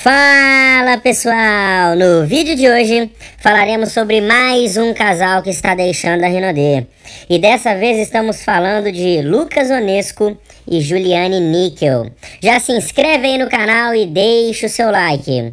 Fala pessoal! No vídeo de hoje falaremos sobre mais um casal que está deixando a Renaudet. E dessa vez estamos falando de Lucas Onesco e Juliane Níquel. Já se inscreve aí no canal e deixa o seu like.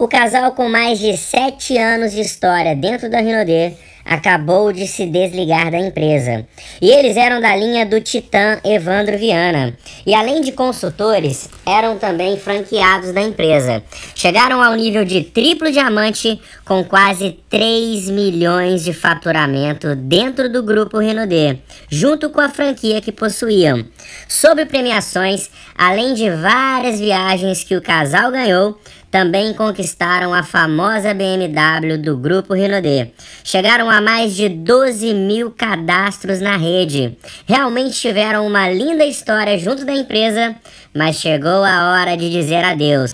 O casal com mais de 7 anos de história dentro da Rinodê acabou de se desligar da empresa. E eles eram da linha do Titã Evandro Viana. E além de consultores, eram também franqueados da empresa. Chegaram ao nível de triplo diamante com quase 3 milhões de faturamento dentro do grupo Rinodê, junto com a franquia que possuíam. Sobre premiações, além de várias viagens que o casal ganhou, também conquistaram a famosa BMW do grupo Renault. Chegaram a mais de 12 mil cadastros na rede. Realmente tiveram uma linda história junto da empresa, mas chegou a hora de dizer adeus.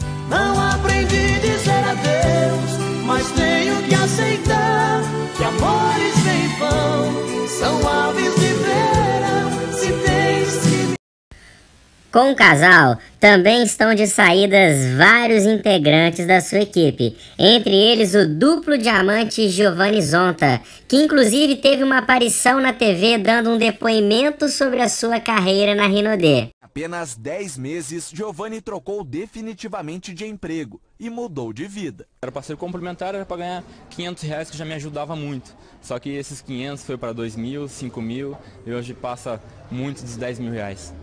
Com o casal, também estão de saídas vários integrantes da sua equipe, entre eles o duplo diamante Giovanni Zonta, que inclusive teve uma aparição na TV dando um depoimento sobre a sua carreira na Rinodê. Apenas 10 meses, Giovanni trocou definitivamente de emprego e mudou de vida. Era para ser complementar, era para ganhar 500 reais, que já me ajudava muito. Só que esses 500 foi para 2 mil, 5 mil, e hoje passa muito dos 10 mil reais.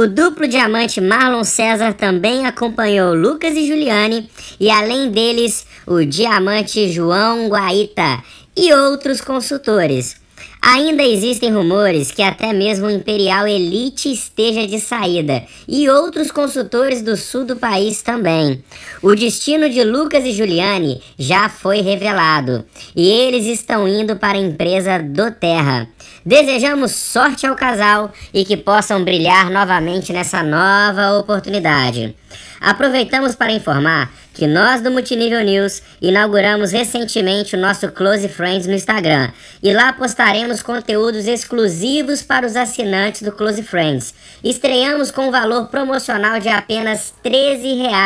O duplo diamante Marlon César também acompanhou Lucas e Juliane e além deles o diamante João Guaita e outros consultores. Ainda existem rumores que até mesmo o Imperial Elite esteja de saída e outros consultores do sul do país também. O destino de Lucas e Giuliani já foi revelado e eles estão indo para a empresa do Terra. Desejamos sorte ao casal e que possam brilhar novamente nessa nova oportunidade. Aproveitamos para informar que nós do Multinível News inauguramos recentemente o nosso Close Friends no Instagram e lá postaremos temos conteúdos exclusivos para os assinantes do Close Friends. Estreamos com um valor promocional de apenas R$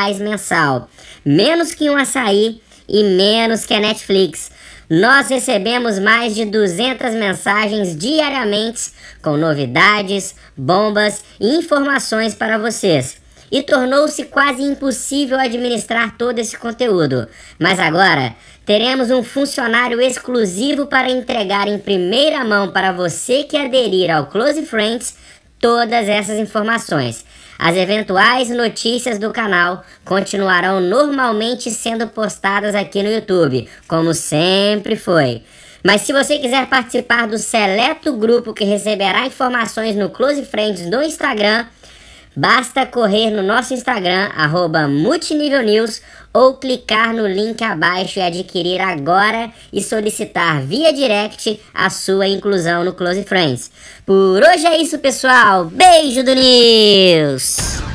13 mensal, menos que um açaí e menos que a Netflix. Nós recebemos mais de 200 mensagens diariamente com novidades, bombas e informações para vocês e tornou-se quase impossível administrar todo esse conteúdo. Mas agora teremos um funcionário exclusivo para entregar em primeira mão para você que aderir ao Close Friends todas essas informações. As eventuais notícias do canal continuarão normalmente sendo postadas aqui no YouTube, como sempre foi. Mas se você quiser participar do seleto grupo que receberá informações no Close Friends do Instagram, Basta correr no nosso Instagram, arroba multinívelnews, ou clicar no link abaixo e adquirir agora e solicitar via direct a sua inclusão no Close Friends. Por hoje é isso, pessoal. Beijo do News!